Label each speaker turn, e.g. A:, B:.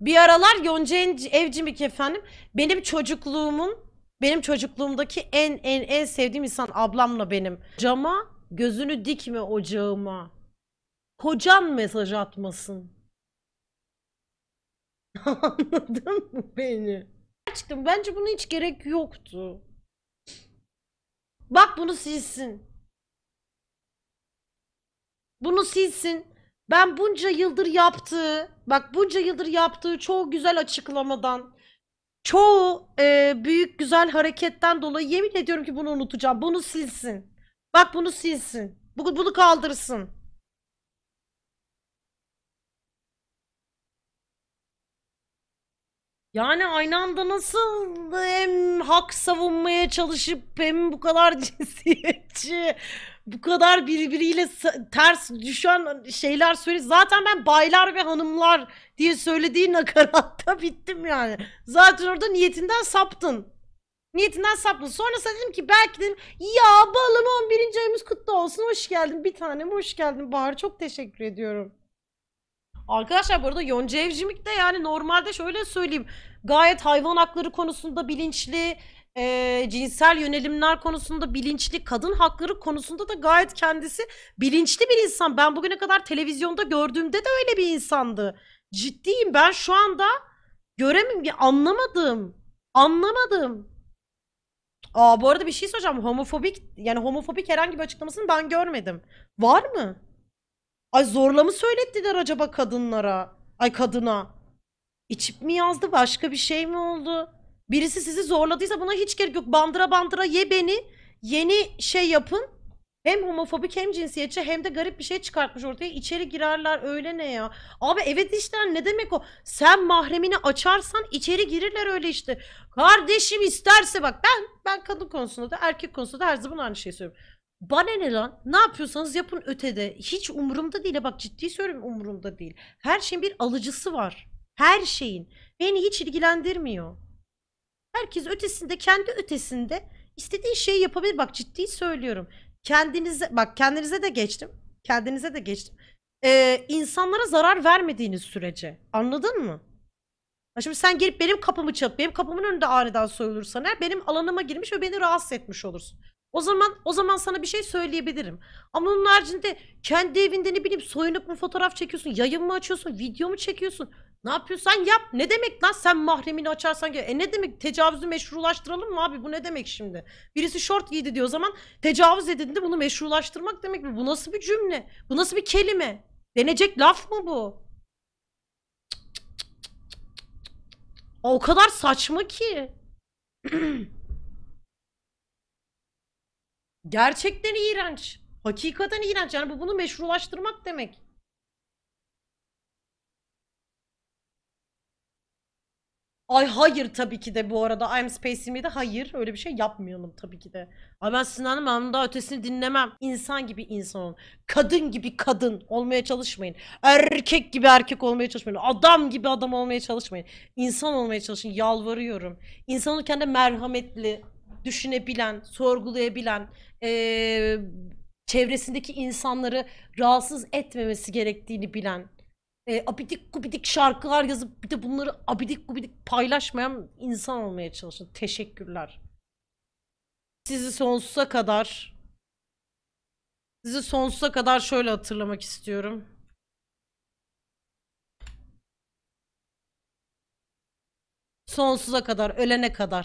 A: Bir aralar Yonca Evcimik efendim benim çocukluğumun benim çocukluğumdaki en en en sevdiğim insan ablamla benim. Cama gözünü dikme ocağıma. Kocan mesaj atmasın. Anladın mı beni? Açtım. bence buna hiç gerek yoktu. Bak bunu silsin. Bunu silsin. Ben bunca yıldır yaptığı, bak bunca yıldır yaptığı çoğu güzel açıklamadan, çoğu e, büyük güzel hareketten dolayı yemin ediyorum ki bunu unutacağım. Bunu silsin. Bak bunu silsin. Bunu, bunu kaldırsın. Yani aynı anda nasıl hem hak savunmaya çalışıp hem bu kadar cinsiyetçi, bu kadar birbiriyle ters düşen şeyler söyle. Zaten ben baylar ve hanımlar diye söylediği nakaratta bittim yani. Zaten orada niyetinden saptın. Niyetinden saptın. Sonra dedim ki belki dedim ya balım 11. ayımız kutlu olsun. Hoş geldin bir tane, hoş geldin Bahar. Çok teşekkür ediyorum. Arkadaşlar bu arada Yonca Evcimik de yani normalde şöyle söyleyeyim. Gayet hayvan hakları konusunda bilinçli, e, cinsel yönelimler konusunda bilinçli, kadın hakları konusunda da gayet kendisi bilinçli bir insan. Ben bugüne kadar televizyonda gördüğümde de öyle bir insandı. Ciddiyim ben şu anda göremiyorum, anlamadım. Anlamadım. Aa bu arada bir şey soracağım. Homofobik yani homofobik herhangi bir açıklamasını ben görmedim. Var mı? Ay zorla mı söylettiler acaba kadınlara? Ay kadına. İçip mi yazdı başka bir şey mi oldu? Birisi sizi zorladıysa buna hiç gerek yok. Bandıra bandıra ye beni. Yeni şey yapın. Hem homofobik hem cinsiyetçi hem de garip bir şey çıkartmış ortaya. İçeri girerler öyle ne ya? Abi evet işte ne demek o? Sen mahremini açarsan içeri girirler öyle işte. Kardeşim isterse bak ben ben kadın konusunda da erkek konusunda da her zaman aynı şeyi söylüyorum. Bana ne lan? Ne yapıyorsanız yapın ötede. Hiç umurumda değil. E bak ciddi söylüyorum umurumda değil. Her şeyin bir alıcısı var. Her şeyin. Beni hiç ilgilendirmiyor. Herkes ötesinde, kendi ötesinde istediği şeyi yapabilir. Bak ciddi söylüyorum. Kendinize, bak kendinize de geçtim. Kendinize de geçtim. Ee, insanlara zarar vermediğiniz sürece. Anladın mı? Ya şimdi sen gelip benim kapımı çalıp benim kapımın önünde aniden soyulursan benim alanıma girmiş ve beni rahatsız etmiş olursun. O zaman o zaman sana bir şey söyleyebilirim. Ama onun haricinde kendi evinde ne bileyim soyunup mu fotoğraf çekiyorsun, yayın mı açıyorsun, video mu çekiyorsun? Ne yapıyorsan yap. Ne demek lan sen mahremini açarsan gel. E ne demek tecavüzü meşrulaştıralım mı abi? Bu ne demek şimdi? Birisi short giydi diyor o zaman tecavüz edildi bunu meşrulaştırmak demek mi? Bu nasıl bir cümle? Bu nasıl bir kelime? Denecek laf mı bu? O kadar saçma ki. Gerçekten iğrenç. Hakikaten iğrenç. Yani bu bunu meşrulaştırmak demek. Ay hayır tabii ki de bu arada I'm Space de hayır öyle bir şey yapmayalım tabii ki de. Ay ben Sinan'ım ben daha ötesini dinlemem. İnsan gibi insan olun. Kadın gibi kadın olmaya çalışmayın. Erkek gibi erkek olmaya çalışmayın. Adam gibi adam olmaya çalışmayın. İnsan olmaya çalışın yalvarıyorum. İnsan olurken de merhametli, düşünebilen, sorgulayabilen, e, çevresindeki insanları rahatsız etmemesi gerektiğini bilen, e, abidik gubidik şarkılar yazıp bir de bunları abidik gubidik paylaşmayan insan olmaya çalışın. Teşekkürler. Sizi sonsuza kadar sizi sonsuza kadar şöyle hatırlamak istiyorum. Sonsuza kadar, ölene kadar.